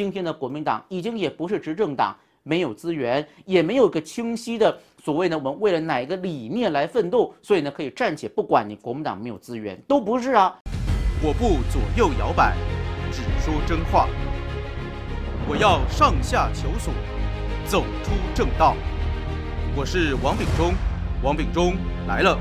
今天的国民党已经也不是执政党，没有资源，也没有个清晰的所谓呢，我们为了哪一个理念来奋斗，所以呢可以暂且不管你国民党没有资源，都不是啊。我不左右摇摆，只说真话。我要上下求索，走出正道。我是王炳忠，王炳忠来了。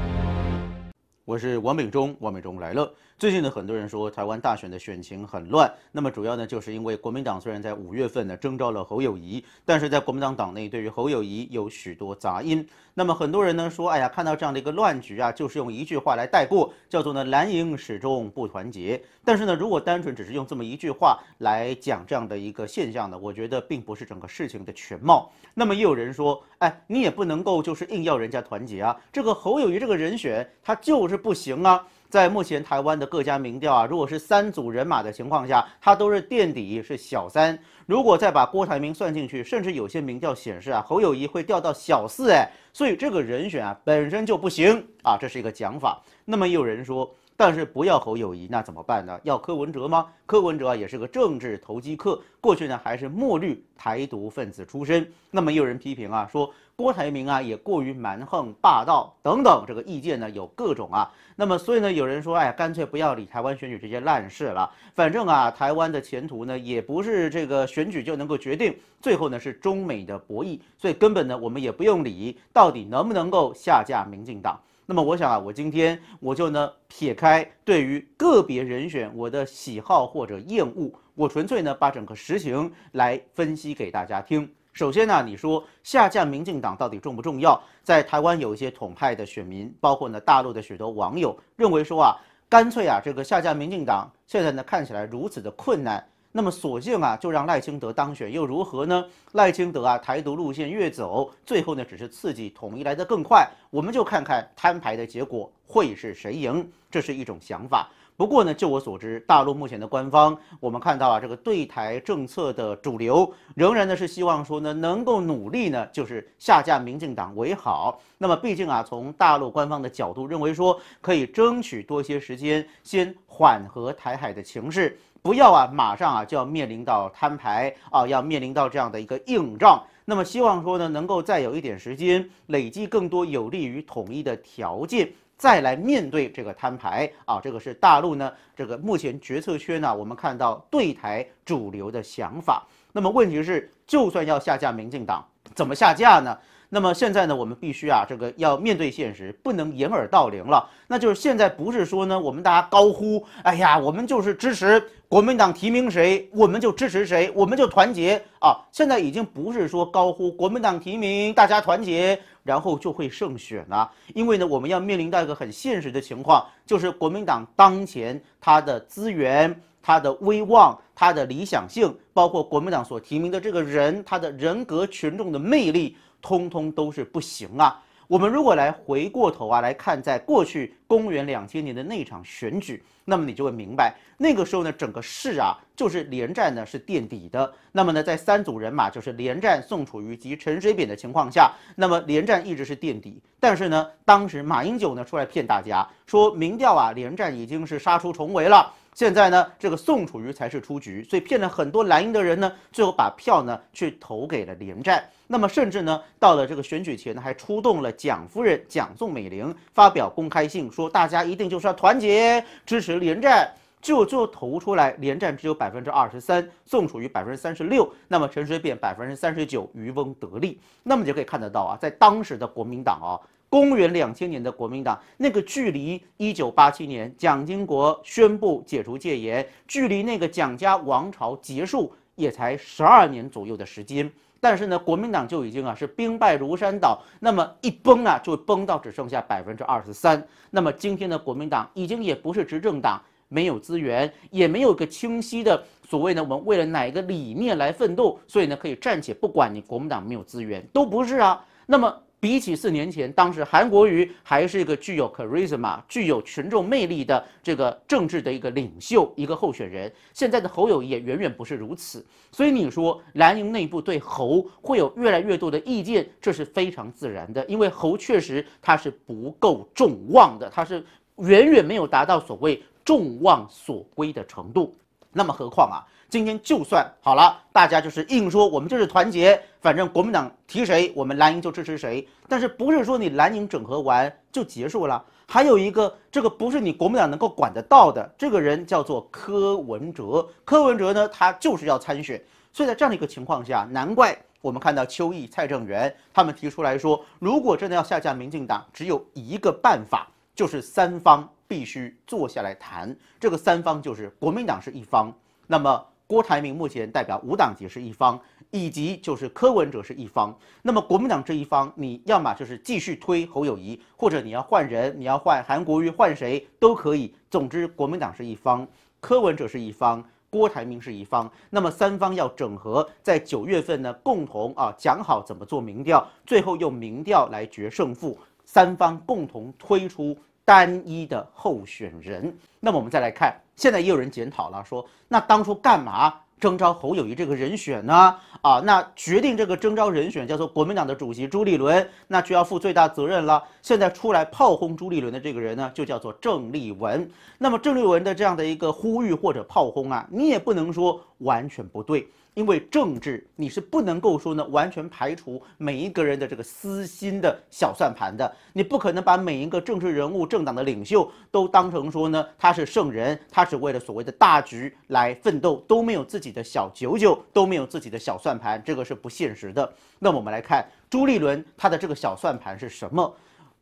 我是王炳忠，王炳忠来了。最近呢，很多人说台湾大选的选情很乱。那么主要呢，就是因为国民党虽然在五月份呢征召了侯友谊，但是在国民党党内对于侯友谊有许多杂音。那么很多人呢说，哎呀，看到这样的一个乱局啊，就是用一句话来带过，叫做呢蓝营始终不团结。但是呢，如果单纯只是用这么一句话来讲这样的一个现象呢，我觉得并不是整个事情的全貌。那么也有人说，哎，你也不能够就是硬要人家团结啊，这个侯友谊这个人选他就是不行啊。在目前台湾的各家民调啊，如果是三组人马的情况下，他都是垫底，是小三。如果再把郭台铭算进去，甚至有些民调显示啊，侯友谊会掉到小四。哎，所以这个人选啊，本身就不行啊，这是一个讲法。那么也有人说。但是不要侯友谊，那怎么办呢？要柯文哲吗？柯文哲啊也是个政治投机客，过去呢还是墨绿台独分子出身。那么有人批评啊，说郭台铭啊也过于蛮横霸道等等，这个意见呢有各种啊。那么所以呢有人说，哎，干脆不要理台湾选举这些烂事了，反正啊台湾的前途呢也不是这个选举就能够决定，最后呢是中美的博弈，所以根本呢我们也不用理到底能不能够下架民进党。那么我想啊，我今天我就呢撇开对于个别人选我的喜好或者厌恶，我纯粹呢把整个实情来分析给大家听。首先呢，你说下架民进党到底重不重要？在台湾有一些统派的选民，包括呢大陆的许多网友，认为说啊，干脆啊这个下架民进党，现在呢看起来如此的困难。那么，索性啊，就让赖清德当选又如何呢？赖清德啊，台独路线越走，最后呢，只是刺激统一来得更快。我们就看看摊牌的结果会是谁赢，这是一种想法。不过呢，就我所知，大陆目前的官方，我们看到啊，这个对台政策的主流仍然呢是希望说呢，能够努力呢，就是下架民进党为好。那么毕竟啊，从大陆官方的角度认为说，可以争取多些时间，先缓和台海的情势，不要啊马上啊就要面临到摊牌啊，要面临到这样的一个硬仗。那么希望说呢，能够再有一点时间，累积更多有利于统一的条件。再来面对这个摊牌啊，这个是大陆呢，这个目前决策圈呢，我们看到对台主流的想法。那么问题是，就算要下架民进党，怎么下架呢？那么现在呢，我们必须啊，这个要面对现实，不能掩耳盗铃了。那就是现在不是说呢，我们大家高呼，哎呀，我们就是支持国民党提名谁，我们就支持谁，我们就团结啊。现在已经不是说高呼国民党提名，大家团结，然后就会胜选了。因为呢，我们要面临到一个很现实的情况，就是国民党当前它的资源、它的威望、它的理想性，包括国民党所提名的这个人，他的人格、群众的魅力。通通都是不行啊！我们如果来回过头啊来看，在过去公元两千年的那场选举，那么你就会明白，那个时候呢，整个市啊就是连战呢是垫底的。那么呢，在三组人马就是连战、宋楚瑜及陈水扁的情况下，那么连战一直是垫底。但是呢，当时马英九呢出来骗大家，说民调啊，连战已经是杀出重围了。现在呢，这个宋楚瑜才是出局，所以骗了很多蓝营的人呢，最后把票呢去投给了连战。那么甚至呢，到了这个选举前呢，还出动了蒋夫人蒋宋美龄发表公开信，说大家一定就是要团结支持连战。最后就投出来，连战只有百分之二十三，宋楚瑜百分之三十六，那么陈水扁百分之三十九，渔翁得利。那么就可以看得到啊，在当时的国民党啊。公元两千年的国民党，那个距离一九八七年蒋经国宣布解除戒严，距离那个蒋家王朝结束也才十二年左右的时间。但是呢，国民党就已经啊是兵败如山倒，那么一崩啊就崩到只剩下百分之二十三。那么今天的国民党已经也不是执政党，没有资源，也没有一个清晰的所谓呢，我们为了哪个理念来奋斗，所以呢可以暂且不管你国民党没有资源，都不是啊。那么。比起四年前，当时韩国瑜还是一个具有 charisma、具有群众魅力的这个政治的一个领袖、一个候选人，现在的侯友也远远不是如此。所以你说蓝营内部对侯会有越来越多的意见，这是非常自然的，因为侯确实他是不够众望的，他是远远没有达到所谓众望所归的程度。那么何况啊？今天就算好了，大家就是硬说我们就是团结，反正国民党提谁，我们蓝营就支持谁。但是不是说你蓝营整合完就结束了？还有一个，这个不是你国民党能够管得到的。这个人叫做柯文哲，柯文哲呢，他就是要参选。所以在这样的一个情况下，难怪我们看到邱毅、蔡正元他们提出来说，如果真的要下架民进党，只有一个办法，就是三方必须坐下来谈。这个三方就是国民党是一方，那么。郭台铭目前代表无党籍是一方，以及就是柯文哲是一方。那么国民党这一方，你要么就是继续推侯友谊，或者你要换人，你要换韩国瑜换谁都可以。总之，国民党是一方，柯文哲是一方，郭台铭是一方。那么三方要整合，在九月份呢，共同啊讲好怎么做民调，最后用民调来决胜负。三方共同推出。单一的候选人，那么我们再来看，现在也有人检讨了，说那当初干嘛征召侯友谊这个人选呢？啊，那决定这个征召人选叫做国民党的主席朱立伦，那就要负最大责任了。现在出来炮轰朱立伦的这个人呢，就叫做郑立文。那么郑立文的这样的一个呼吁或者炮轰啊，你也不能说完全不对。因为政治，你是不能够说呢，完全排除每一个人的这个私心的小算盘的。你不可能把每一个政治人物、政党的领袖都当成说呢，他是圣人，他是为了所谓的大局来奋斗，都没有自己的小九九，都没有自己的小算盘，这个是不现实的。那我们来看朱立伦他的这个小算盘是什么？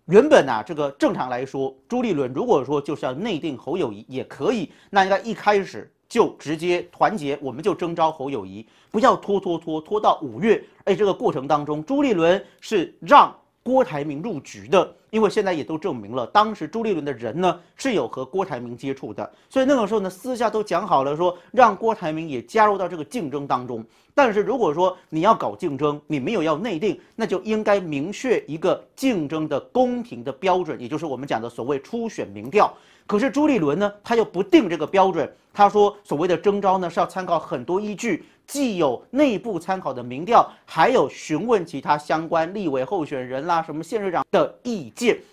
原本呢，这个正常来说，朱立伦如果说就是要内定侯友谊也可以，那应该一开始。就直接团结，我们就征召侯友谊，不要拖拖拖拖到五月。哎，这个过程当中，朱立伦是让郭台铭入局的。因为现在也都证明了，当时朱立伦的人呢是有和郭台铭接触的，所以那个时候呢，私下都讲好了，说让郭台铭也加入到这个竞争当中。但是如果说你要搞竞争，你没有要内定，那就应该明确一个竞争的公平的标准，也就是我们讲的所谓初选民调。可是朱立伦呢，他又不定这个标准，他说所谓的征召呢是要参考很多依据，既有内部参考的民调，还有询问其他相关立委候选人啦、什么县市长的意。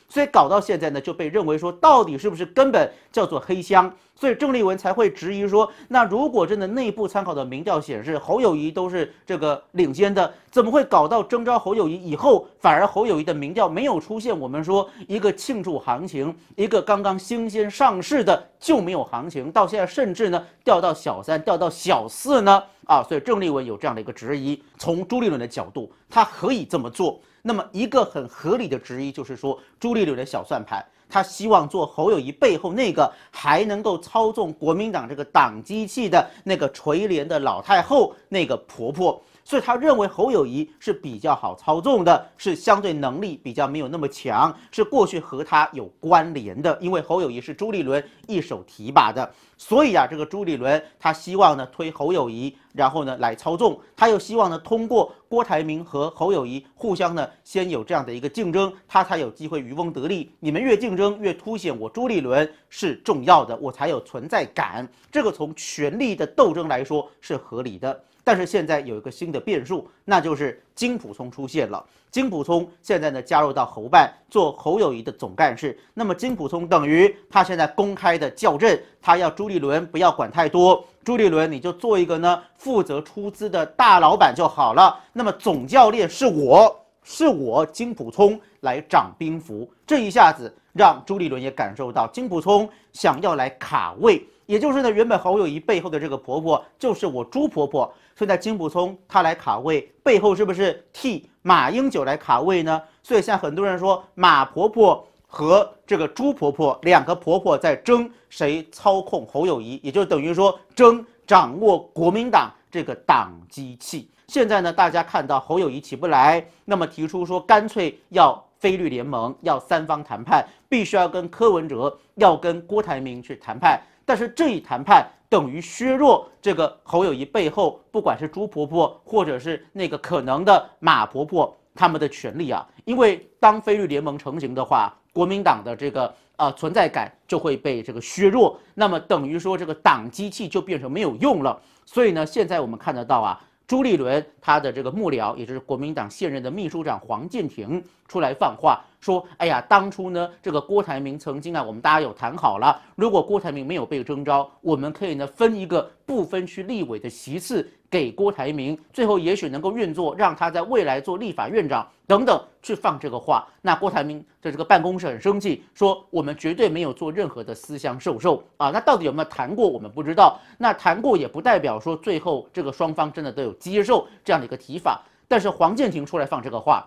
所以搞到现在呢，就被认为说到底是不是根本叫做黑箱？所以郑立文才会质疑说，那如果真的内部参考的民调显示侯友谊都是这个领先的，怎么会搞到征召侯友谊以后，反而侯友谊的民调没有出现？我们说一个庆祝行情，一个刚刚新鲜上市的就没有行情，到现在甚至呢掉到小三，掉到小四呢？啊，所以郑立文有这样的一个质疑。从朱立伦的角度，他可以这么做。那么，一个很合理的质疑就是说，朱立伦的小算盘，他希望做侯友谊背后那个还能够操纵国民党这个党机器的那个垂帘的老太后，那个婆婆，所以他认为侯友谊是比较好操纵的，是相对能力比较没有那么强，是过去和他有关联的，因为侯友谊是朱立伦一手提拔的。所以啊，这个朱立伦他希望呢推侯友谊，然后呢来操纵；他又希望呢通过郭台铭和侯友谊互相呢先有这样的一个竞争，他才有机会渔翁得利。你们越竞争，越凸显我朱立伦是重要的，我才有存在感。这个从权力的斗争来说是合理的。但是现在有一个新的变数，那就是金普聪出现了。金普聪现在呢加入到侯办做侯友谊的总干事。那么金普聪等于他现在公开的叫阵，他要朱立伦不要管太多，朱立伦你就做一个呢负责出资的大老板就好了。那么总教练是我，是我金普聪来掌兵符。这一下子让朱立伦也感受到金普聪想要来卡位。也就是呢，原本侯友谊背后的这个婆婆就是我朱婆婆，所以呢，金普聪他来卡位，背后是不是替马英九来卡位呢？所以现在很多人说马婆婆和这个朱婆婆两个婆婆在争谁操控侯友谊，也就等于说争掌握国民党这个党机器。现在呢，大家看到侯友谊起不来，那么提出说干脆要非律联盟，要三方谈判，必须要跟柯文哲、要跟郭台铭去谈判。但是这一谈判等于削弱这个侯友谊背后，不管是朱婆婆或者是那个可能的马婆婆他们的权利啊，因为当菲律联盟成型的话，国民党的这个呃存在感就会被这个削弱，那么等于说这个党机器就变成没有用了。所以呢，现在我们看得到啊。朱立伦他的这个幕僚，也就是国民党现任的秘书长黄健庭出来放话说：“哎呀，当初呢，这个郭台铭曾经啊，我们大家有谈好了，如果郭台铭没有被征召，我们可以呢分一个不分区立委的席次。”给郭台铭，最后也许能够运作，让他在未来做立法院长等等，去放这个话。那郭台铭的这个办公室很生气，说我们绝对没有做任何的私相授受啊。那到底有没有谈过，我们不知道。那谈过也不代表说最后这个双方真的都有接受这样的一个提法。但是黄建庭出来放这个话，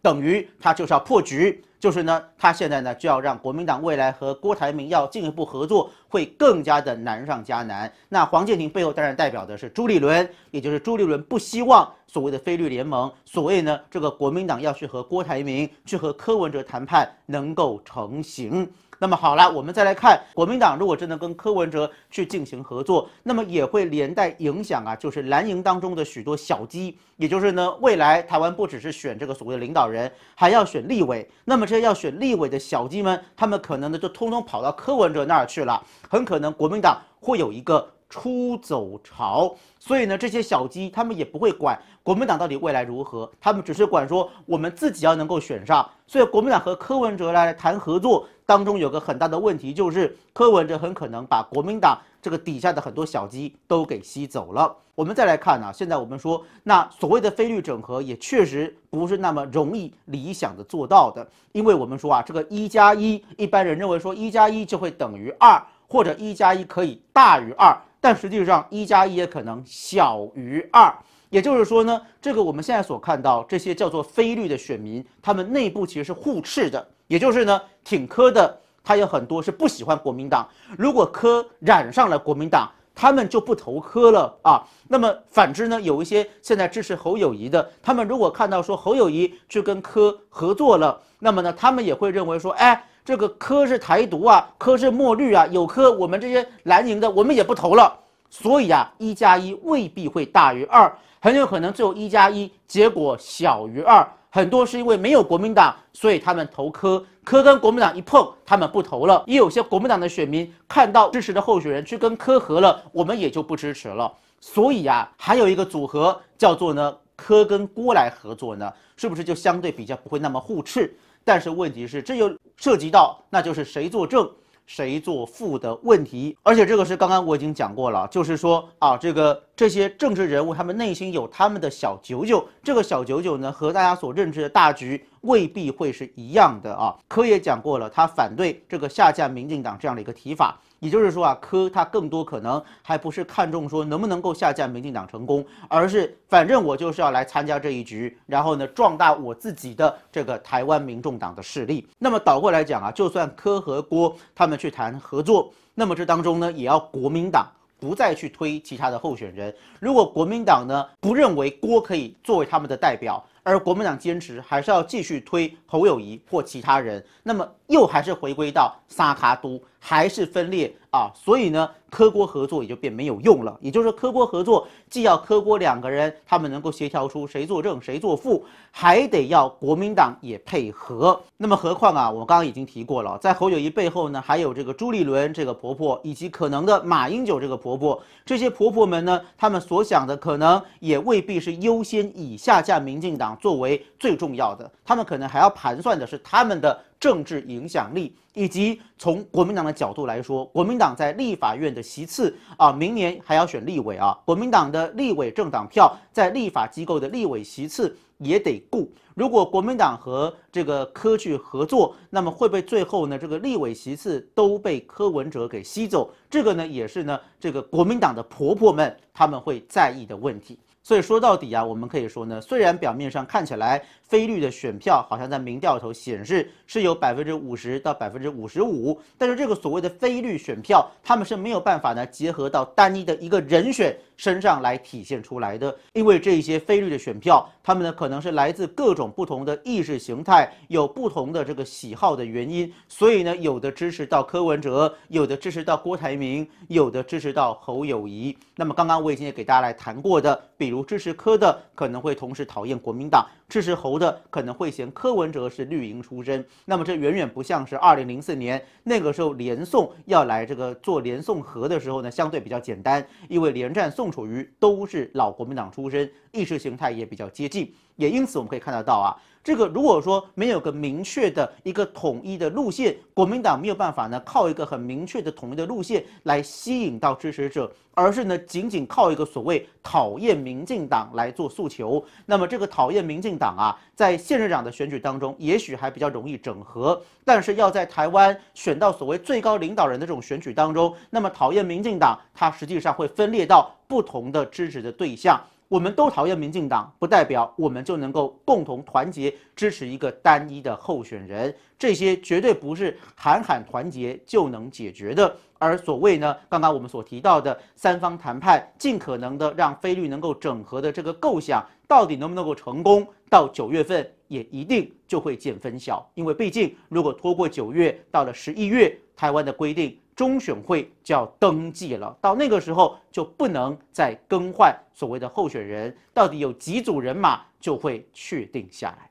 等于他就是要破局。就是呢，他现在呢就要让国民党未来和郭台铭要进一步合作，会更加的难上加难。那黄建庭背后当然代表的是朱立伦，也就是朱立伦不希望所谓的非律联盟，所谓呢这个国民党要去和郭台铭去和柯文哲谈判能够成型。那么好了，我们再来看国民党如果真的跟柯文哲去进行合作，那么也会连带影响啊，就是蓝营当中的许多小鸡，也就是呢，未来台湾不只是选这个所谓的领导人，还要选立委。那么这些要选立委的小鸡们，他们可能呢就通通跑到柯文哲那儿去了，很可能国民党会有一个出走潮。所以呢，这些小鸡他们也不会管国民党到底未来如何，他们只是管说我们自己要能够选上。所以国民党和柯文哲来谈合作。当中有个很大的问题，就是柯文哲很可能把国民党这个底下的很多小鸡都给吸走了。我们再来看啊，现在我们说，那所谓的非律整合也确实不是那么容易理想的做到的，因为我们说啊，这个一加一，一般人认为说一加一就会等于二，或者一加一可以大于二，但实际上一加一也可能小于二。也就是说呢，这个我们现在所看到这些叫做非律的选民，他们内部其实是互斥的。也就是呢，挺柯的，他有很多是不喜欢国民党。如果柯染上了国民党，他们就不投柯了啊。那么反之呢，有一些现在支持侯友谊的，他们如果看到说侯友谊去跟柯合作了，那么呢，他们也会认为说，哎，这个柯是台独啊，柯是墨绿啊，有柯我们这些蓝营的我们也不投了。所以啊，一加一未必会大于二，很有可能最后一加一结果小于二。很多是因为没有国民党，所以他们投科。科跟国民党一碰，他们不投了。也有些国民党的选民看到支持的候选人去跟科合了，我们也就不支持了。所以啊，还有一个组合叫做呢，科跟郭来合作呢，是不是就相对比较不会那么互斥？但是问题是，这又涉及到那就是谁作证。谁做副的问题，而且这个是刚刚我已经讲过了，就是说啊，这个这些政治人物他们内心有他们的小九九，这个小九九呢和大家所认知的大局。未必会是一样的啊。柯也讲过了，他反对这个下架民进党这样的一个提法，也就是说啊，柯他更多可能还不是看重说能不能够下架民进党成功，而是反正我就是要来参加这一局，然后呢壮大我自己的这个台湾民众党的势力。那么倒过来讲啊，就算柯和郭他们去谈合作，那么这当中呢也要国民党不再去推其他的候选人。如果国民党呢不认为郭可以作为他们的代表，而国民党坚持还是要继续推侯友谊或其他人，那么又还是回归到萨卡都。还是分裂啊，所以呢，科锅合作也就变没有用了。也就是说，科锅合作既要科锅两个人他们能够协调出谁作正谁作负，还得要国民党也配合。那么，何况啊，我刚刚已经提过了，在侯友谊背后呢，还有这个朱立伦这个婆婆，以及可能的马英九这个婆婆。这些婆婆们呢，他们所想的可能也未必是优先以下架民进党作为最重要的，他们可能还要盘算的是他们的。政治影响力，以及从国民党的角度来说，国民党在立法院的席次啊，明年还要选立委啊，国民党的立委政党票在立法机构的立委席次也得顾。如果国民党和这个科去合作，那么会不会最后呢，这个立委席次都被柯文哲给吸走？这个呢，也是呢，这个国民党的婆婆们他们会在意的问题。所以说到底啊，我们可以说呢，虽然表面上看起来，非绿的选票好像在民调头显示是有百分之五十到百分之五十五，但是这个所谓的非绿选票，他们是没有办法呢结合到单一的一个人选身上来体现出来的。因为这些非绿的选票，他们呢可能是来自各种不同的意识形态，有不同的这个喜好的原因，所以呢，有的支持到柯文哲，有的支持到郭台铭，有的支持到侯友谊。那么刚刚我已经也给大家来谈过的，比如。有支持科的，可能会同时讨厌国民党。支持侯的可能会嫌柯文哲是绿营出身，那么这远远不像是二零零四年那个时候连宋要来这个做连宋和的时候呢，相对比较简单，因为连战、宋楚瑜都是老国民党出身，意识形态也比较接近。也因此我们可以看得到啊，这个如果说没有个明确的一个统一的路线，国民党没有办法呢靠一个很明确的统一的路线来吸引到支持者，而是呢仅仅靠一个所谓讨厌民进党来做诉求，那么这个讨厌民进。党啊，在现任党的选举当中，也许还比较容易整合，但是要在台湾选到所谓最高领导人的这种选举当中，那么讨厌民进党，它实际上会分裂到不同的支持的对象。我们都讨厌民进党，不代表我们就能够共同团结支持一个单一的候选人。这些绝对不是喊喊团结就能解决的。而所谓呢，刚刚我们所提到的三方谈判，尽可能的让菲律能够整合的这个构想，到底能不能够成功，到九月份也一定就会见分晓。因为毕竟，如果拖过九月，到了十一月，台湾的规定。中选会就要登记了，到那个时候就不能再更换所谓的候选人，到底有几组人马就会确定下来。